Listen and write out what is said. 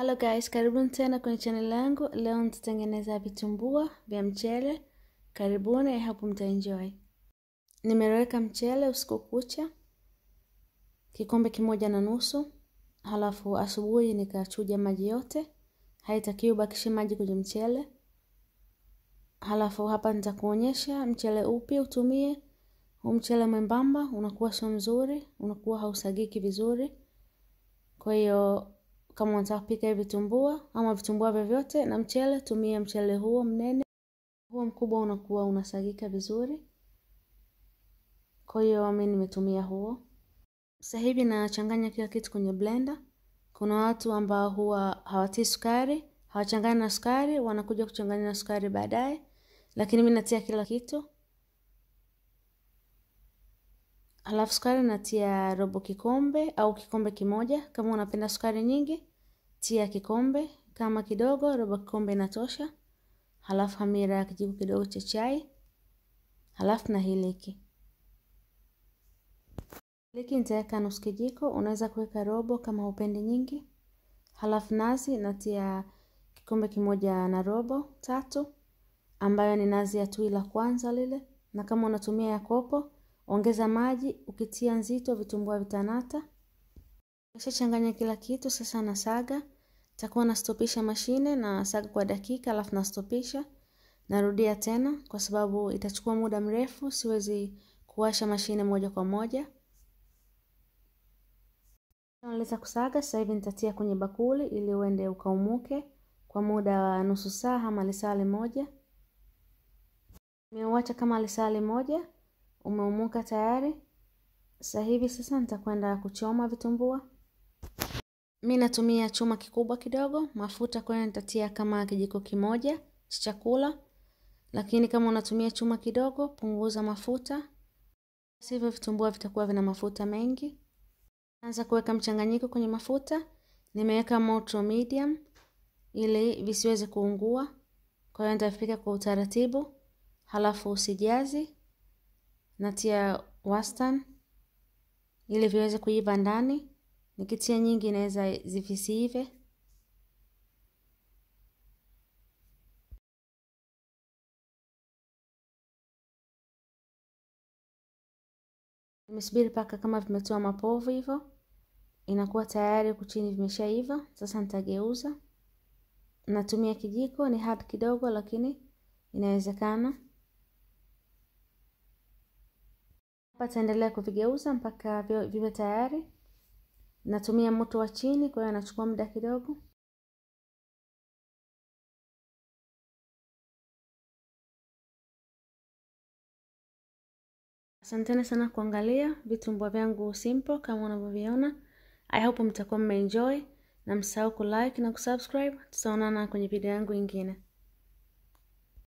Hello guys, karibuni tena kwenye channel yangu. Leo nitatengeneza vitumbua vya mchele. Karibuni, I hope mtaenjoy. Nimeweka mchele usiku kucha kikombe kimoja na nusu, halafu asubuhi nikachuja maji yote, haitakiwi ubakishe maji kwenye mchele. Halafu hapa nitakuonyesha mchele upi utumie. Huu mchele mwembamba unakuwa sio mzuri, unakuwa hausagiki vizuri, kwa hiyo kama unataka kupika hivi vitumbua ama vitumbua vyovyote na mchele, tumia mchele huo mnene. Huo mkubwa unakuwa unasagika vizuri. Kwa hiyo mimi nimetumia huo. Sasa hivi nachanganya kila kitu kwenye blender. Kuna watu ambao huwa hawatii sukari, hawachanganyi na sukari, wanakuja kuchanganya na sukari baadaye, lakini mimi natia kila kitu. Alafu sukari natia robo kikombe au kikombe kimoja, kama unapenda sukari nyingi tia kikombe kama kidogo, robo kikombe inatosha. Halafu hamira ya kijiko kidogo cha chai, halafu na hiliki. Hiliki nitaweka nusu kijiko, unaweza kuweka robo kama upendi nyingi. Halafu nazi natia kikombe kimoja na robo tatu, ambayo ni nazi ya tui la kwanza lile, na kama unatumia ya kopo ongeza maji, ukitia nzito vitumbua vitanata. changanya kila kitu sasa, nasaga takuwa nastopisha mashine na saga kwa dakika alafu nastopisha narudia tena kwa sababu itachukua muda mrefu siwezi kuwasha mashine moja kwa moja naweza kusaga sasa hivi nitatia kwenye bakuli ili uende ukaumuke kwa muda wa nusu saa ama lisali moja nimeuacha kama lisali moja umeumuka tayari sasa hivi sasa nitakwenda kuchoma vitumbua Mi natumia chuma kikubwa kidogo, mafuta kwenye nitatia kama kijiko kimoja cha chakula, lakini kama unatumia chuma kidogo punguza mafuta, sivyo vitumbua vitakuwa vina mafuta mengi. Anza kuweka mchanganyiko kwenye mafuta. Nimeweka moto medium ili visiweze kuungua, kwa hiyo nitavipika kwa utaratibu, halafu usijazi natia wastani ili viweze kuiva ndani. Nikitia nyingi inaweza zifisiive. Nimesubiri paka kama vimetoa mapovu hivyo, inakuwa tayari huku chini vimeshaiva. Sasa nitageuza. Natumia kijiko, ni hard kidogo, lakini inawezekana. Hapa taendelea kuvigeuza mpaka viwe tayari natumia moto wa chini kwa hiyo anachukua muda kidogo asanteni sana kuangalia vitumbua vyangu simple kama unavyoviona i hope mtakuwa mmeenjoy na msahau like na kusubscribe tutaonana kwenye video yangu ingine